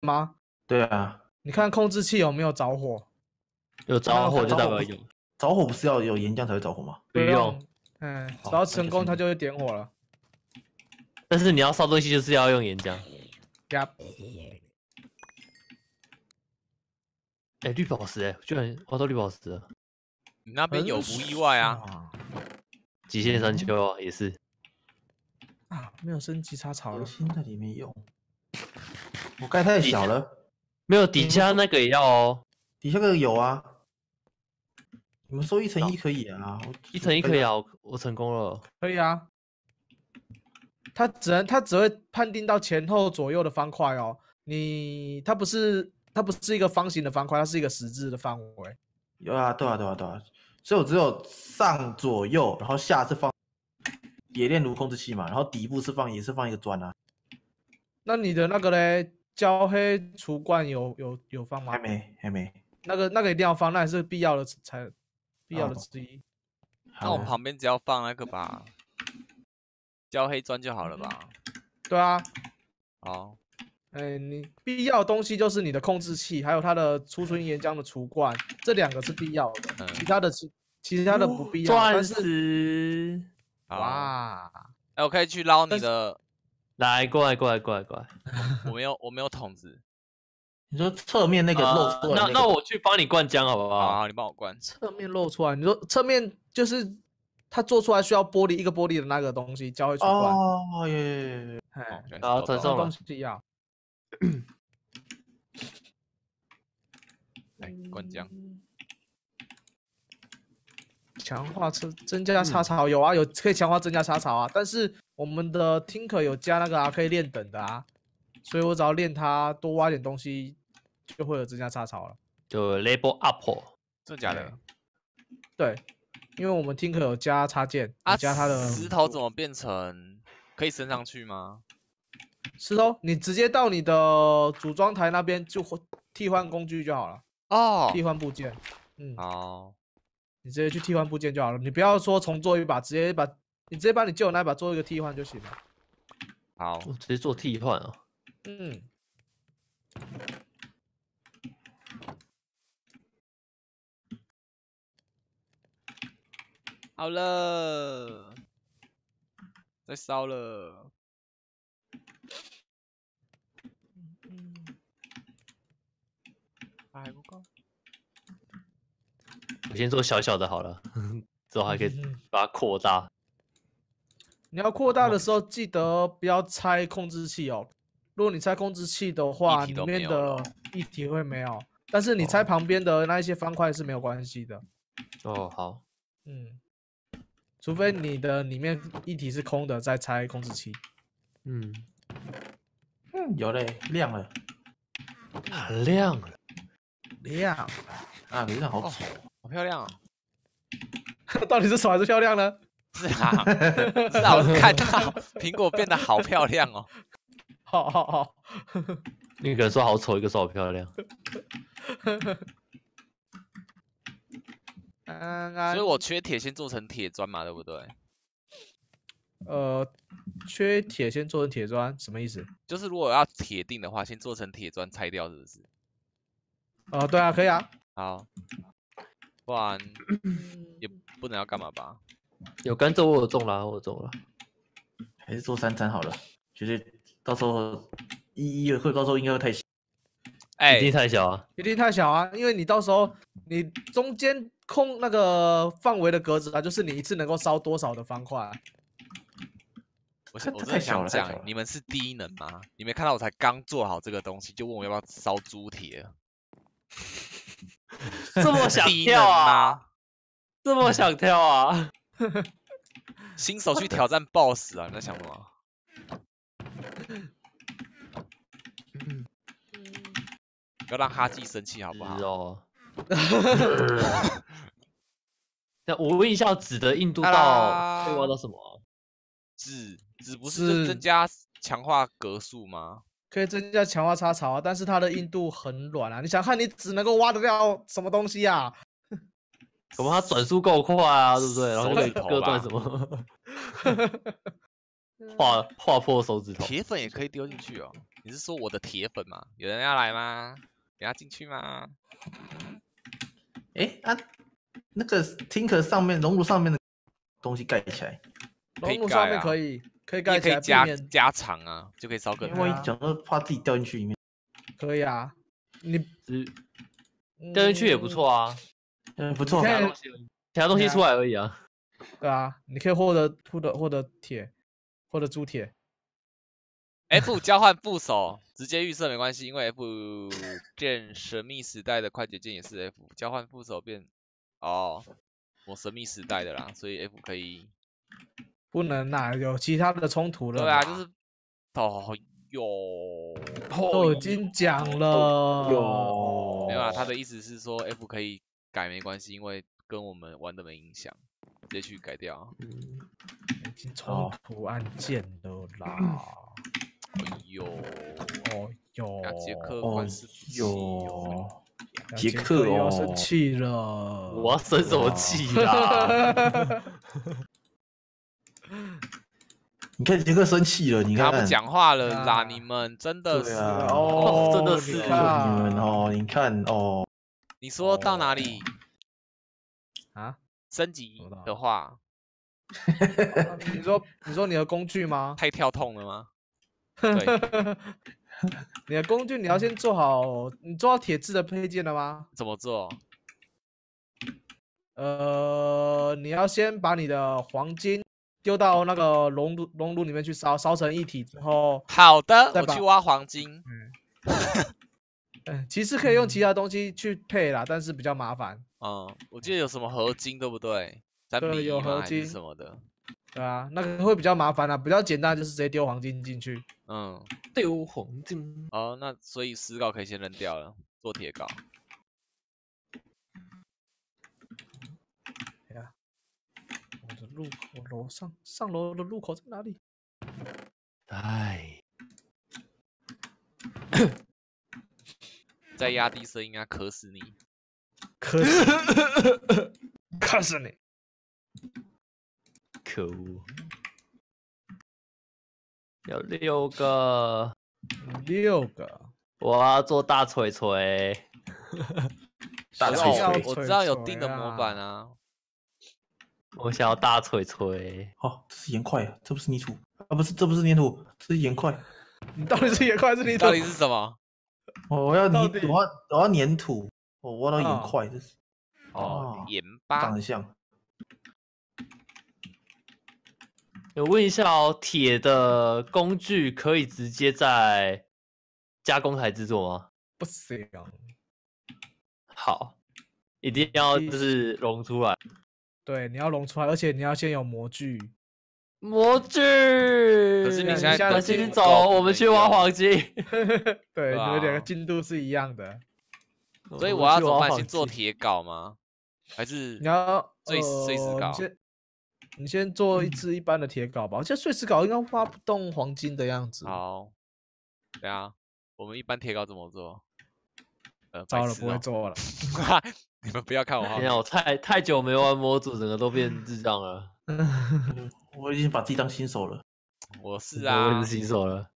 吗？对啊，你看控制器有没有着火？有着火就代表有。着火不是要有岩浆才会着火吗？不用，嗯，只要成功它就会点火了。但是你要烧东西就是要用岩浆。呀！哎，绿宝石哎，居然挖到绿宝石了。你那边有不意外啊？极限三球啊，也是。啊，没有升级插槽了，新的里面有。我盖太小了，没有底下那个也要哦，底下那个有啊。你们收一乘一可以啊，一乘一可以啊，我成功了，可以啊。它只能它只会判定到前后左右的方块哦，你它不是它不是一个方形的方块，它是一个十字的范围。有啊，对啊，对啊，对啊，所以我只有上左右，然后下是放冶炼炉控制器嘛，然后底部是放也是放一个砖啊。那你的那个嘞？焦黑储罐有有有放吗？还没，还没。那个那个一定要放，那还是必要的才必要的之一。那我旁边只要放那个吧，焦黑砖就好了吧？对啊。好。哎，你必要东西就是你的控制器，还有它的储存岩浆的储罐，这两个是必要的。其他的其其他的不必要。钻石。哇。哎，我可以去捞你的。来，过来，过来，过来，过来！我没有，我没有桶子。你说侧面那个漏出来，那那我去帮你灌浆好不好？好，你帮我灌。侧面漏出来，你说侧面就是它做出来需要玻璃一个玻璃的那个东西，交会出。哦耶！耶。然后这种东西要来灌浆，强化、增增加叉槽有啊有，可以强化增加叉槽啊，但是。我们的听 r 有加那个啊，可以练等的啊，所以我只要练它，多挖点东西，就会有增加插槽了。就 l a b e l up，真假的？对，因为我们听 r 有加插件，加它的。石头怎么变成可以升上去吗？石头，你直接到你的组装台那边就替换工具就好了。哦。替换部件。嗯。好。你直接去替换部件就好了，你不要说重做一把，直接把。你直接把你旧那把做一个替换就行了。好，直接做替换啊。嗯。好了，再烧了。嗯。哎，不够。我先做小小的好了，之后还可以把它扩大。你要扩大的时候，记得不要拆控制器哦。如果你拆控制器的话，里面的液体会没有。但是你拆旁边的那一些方块是没有关系的。哦，好，嗯，除非你的里面液体是空的，再拆控制器。嗯，嗯，有嘞，亮了，亮了，亮了。啊，这样好丑，好漂亮啊！到底是丑还是漂亮呢？是啊，是啊，我看到苹果变得好漂亮哦！好，好，好。一 个说好丑，一个说好漂亮。嗯。所以我缺铁先做成铁砖嘛，对不对？呃，缺铁先做成铁砖什么意思？就是如果要铁定的话，先做成铁砖拆掉，是不是？啊，对啊，可以啊。好。不然也不能要干嘛吧？有甘蔗我有种了，我走了。还是做三餐好了，就是到时候一一会到时候应该会太小，一定太小啊，一定太小啊，因为你到时候你中间空那个范围的格子啊，就是你一次能够烧多少的方块。我我真想讲，你们是低能吗？你没看到我才刚做好这个东西，就问我要不要烧猪蹄 这么想跳啊？这么想跳啊？新手去挑战 BOSS 啊？你在想什么？嗯，不要让哈基生气好不好哦？那我问一下，纸的硬度到挖到什么？纸纸不是增加强化格数吗？可以增加强化插槽啊，但是它的硬度很软啊。你想看，你纸能够挖得掉什么东西啊？恐怕转速够快啊，对不对？然后割断什么？划划破手指头。铁粉也可以丢进去哦。你是说我的铁粉吗？有人要来吗？要进去吗？哎，啊，那个 Tinker 上面熔炉上面的东西盖起来，熔炉上面可以可以盖起来，可以加加长啊，就可以烧更多。因为讲到怕自己掉进去里面。可以啊，你掉进去也不错啊。嗯，不错，他东西出来而已啊，对啊，你可以获得秃的，获得铁，获得铸铁。F 交换副手，直接预设没关系，因为 F 变神秘时代的快捷键也是 F 交换副手变哦，我神秘时代的啦，所以 F 可以。不能呐，有其他的冲突了。对啊，就是，哦哟，都已经讲了，有，没有啊？他的意思是说 F 可以。改没关系，因为跟我们玩的没影响，直接去改掉。已经冲突按键的啦，哎呦，哦呦，杰克生气，杰克又生气了。我生什么气 啦？你看杰克生气了，你看他不讲话了，啦！你们真的是哦，真的是你们哦，你看哦。你说到哪里啊？升级的话，你说你说你的工具吗？太跳痛了吗？你的工具你要先做好，你做铁质的配件了吗？怎么做？呃，你要先把你的黄金丢到那个熔炉熔炉里面去烧，烧成一体之后。好的，我去挖黄金。嗯。嗯，其实可以用其他东西去配啦，但是比较麻烦。嗯，我记得有什么合金，对不对？对，有合金什么的。对啊，那个会比较麻烦啦，比较简单就是直接丢黄金进去。嗯，丢黄金。哦，那所以石镐可以先扔掉了，做铁镐。对我的路口楼上上楼的路口在哪里？哎。再压低声音啊，咳死你！咳死，咳 死你！可恶，有六个，六个！我要做大锤锤！大锤锤！我知道有定的模板啊。我想要大锤锤。好，这是岩块啊，这不是泥土啊？不是，这不是泥土，这是岩块。你到底是岩块还是泥土？到底是什么？我要泥，我要我要粘土，我挖到一块，这是哦，岩巴，长像。我问一下哦，铁的工具可以直接在加工台制作吗？不行。好，一定要就是融出来。对，你要融出来，而且你要先有模具。模具，可是你现在赶紧走，我们去挖黄金。对，你们两个进度是一样的。所以我要怎么办？先做铁镐吗？还是你要碎石碎石镐？你先做一支一般的铁镐吧，这碎石镐应该挖不动黄金的样子。好，对啊，我们一般铁镐怎么做？呃，糟了，不会做了。你们不要看我哈！我太太久没玩模组，整个都变智障了。我已经把自己当新手了。我是 啊，我是新手了。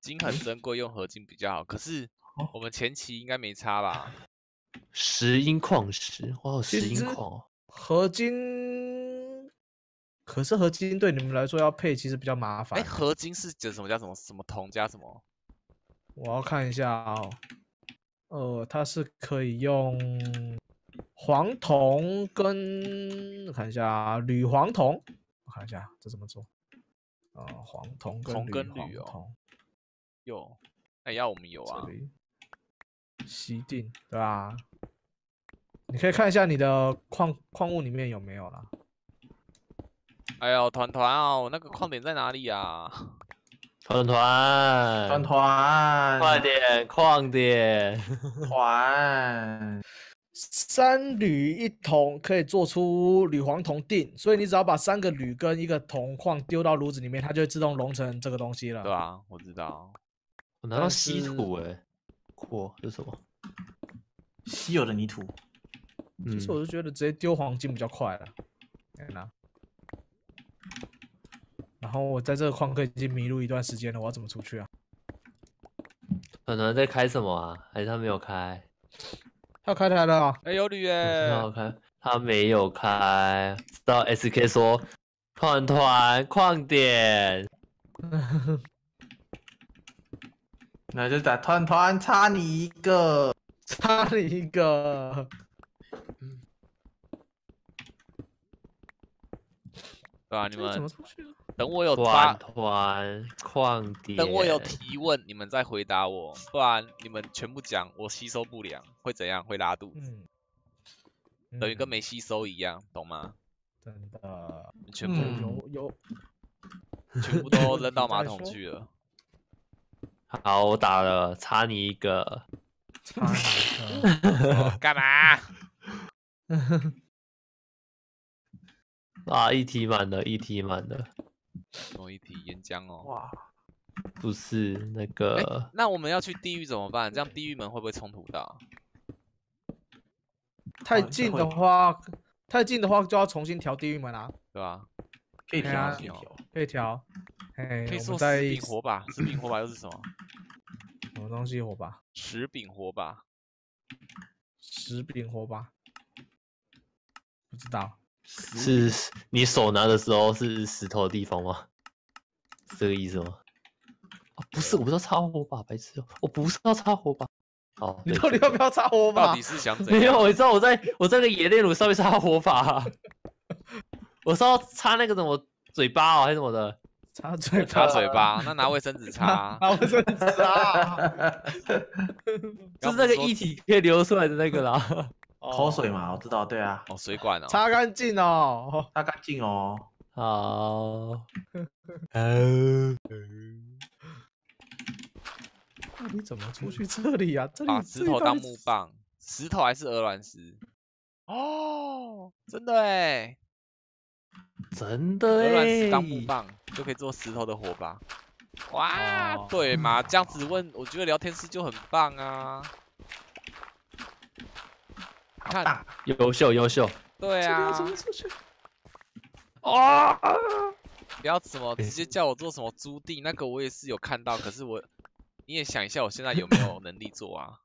金很珍贵，用合金比较好。可是我们前期应该没差吧？石英矿石，哇，石英矿。合金，可是合金对你们来说要配，其实比较麻烦。哎，合金是指什么叫什么什么铜加什么？我要看一下啊。呃，它是可以用。黄铜跟我看一下，铝黄铜，我看一下这怎么做。啊，黄铜跟铜跟铝铜有，那要我们有啊？西定对啊，你可以看一下你的矿矿物里面有没有了。哎呦，团团哦，那个矿点在哪里呀？团团团团，快点矿点团。三铝一铜可以做出铝黄铜锭，所以你只要把三个铝跟一个铜矿丢到炉子里面，它就会自动熔成这个东西了。对啊，我知道。我拿到稀土哎，嚯，是什么？稀有的泥土。其实我就觉得直接丢黄金比较快了。天然后我在这个矿坑已经迷路一段时间了，我要怎么出去啊？可能在开什么啊？还是他没有开？他开台了啊！哎，有女很好看。他没有开。到 SK 说团团快点，那就打团团，差你一个，差你一个。啊，你们。等我有团矿点，等我有提问，你们再回答我，不然你们全部讲，我吸收不良，会怎样？会拉肚子，等于跟没吸收一样，懂吗？真的，全部有有，全部都 扔到马桶去了。好，我打了，差你一个，差你一个，干嘛？啊，一提满了，一提满了。同一体岩浆哦，哇，不是那个。那我们要去地狱怎么办？这样地狱门会不会冲突到？太近的话，太近的话就要重新调地狱门啊。对啊，可以调，可以调，可以。哎，石饼火把，石饼火把又是什么？什么东西火把？石饼火把，石饼火把，不知道。是你手拿的时候是石头的地方吗？是这个意思吗？啊，不是，我不是要插火把，白痴！我不是要插火把。好，你到底要不要插火把？到底是想怎样？没有，我知道，我在我在个冶炼炉上面插火把。我是要插那个什么嘴巴哦，还是什么的？插嘴？插嘴巴？那拿卫生纸擦？拿卫生纸擦？就是那个液体可以流出来的那个啦。口水嘛，我知道，对啊，哦，水管哦，擦干净哦，擦干净哦，好。那 你怎么出去这里啊？这里石头当木棒，石头还是鹅卵石？哦，真的哎，真的哎，鹅卵石当木棒就可以做石头的火把。哇，对嘛，这样子问，我觉得聊天室就很棒啊。看，优秀优秀。对啊。啊！不要怎么直接叫我做什么朱棣那个，我也是有看到，可是我，你也想一下我现在有没有能力做啊？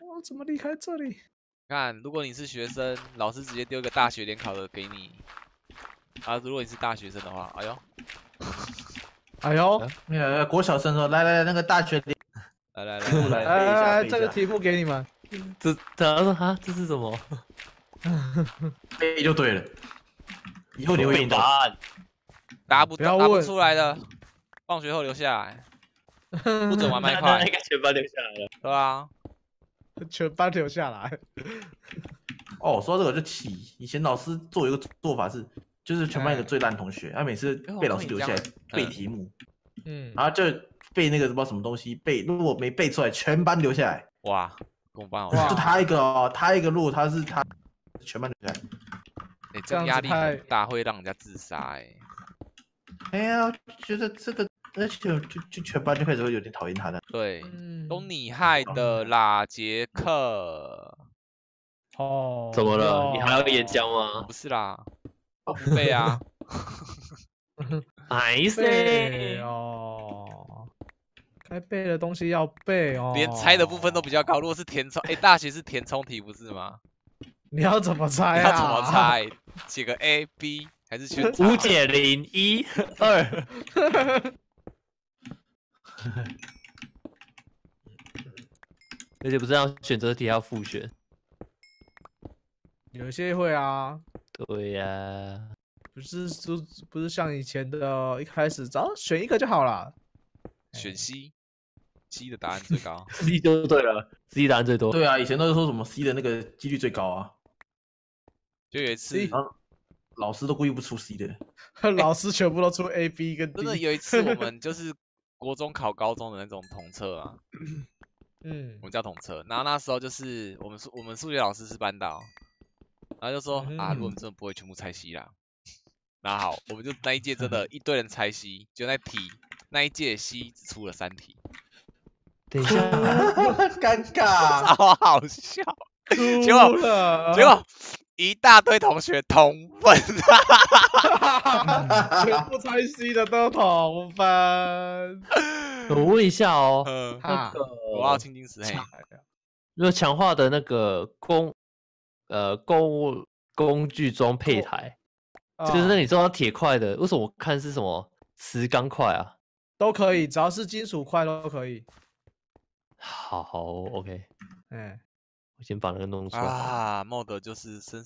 我怎么离开这里？看，如果你是学生，老师直接丢个大学联考的给你。啊，如果你是大学生的话，哎呦，哎呦，国小生说来来来，那个大学联，来来来，来，这个题目给你们。这他说哈，这是什么？背就对了。以后你会答案，答不答不出来的，放学后留下来，不准玩麦块。应该全班留下来了，对啊，全班留下来。哦，说到这个就气。以前老师做一个做法是，就是全班一个最烂同学，他每次被老师留下来背题目，嗯，然后就背那个什么什么东西背，如果没背出来，全班留下来。哇。是他一个，哦，他一个路，他是他全班。哎，这样压力很大，会让人家自杀哎。哎呀，觉得这个 H 九就就全班就开始会有点讨厌他的。对，都你害的啦，杰克。哦，怎么了？你还要岩浆吗？不是啦。不对啊。哎 塞。该背的东西要背哦，连猜的部分都比较高。如果是填充，哎，大学是填充题不是吗？你要怎么猜啊？要怎么猜？写个 A、B 还是写？五减零一二？而且不是要选择题要复选，有些会啊。对呀，不是说不是像以前的一开始，只要选一个就好了，选 C。C 的答案最高，C 就对了。C 答案最多，对啊，以前都是说什么 C 的那个几率最高啊，就有一次，老师都故意不出 C 的，老师全部都出 A、B 跟真的。有一次我们就是国中考高中的那种同测啊，嗯，我们叫同测。然后那时候就是我们数我们数学老师是班导，然后就说啊，我们真的不会全部猜 C 啦。然后好，我们就那一届真的一堆人猜 C，就那题那一届 C 只出了三题。等一下，尴尬，好好笑。结果，结果一大堆同学同分，全部拆 C 的都同分。我问一下哦，那个我要青金石诶。那个强化的那个工，呃，工工具装配台，就是那里装铁块的，为什么我看是什么磁钢块啊？都可以，只要是金属块都可以。好，OK，嗯，我先把那个弄出来啊 m o d e 就是身。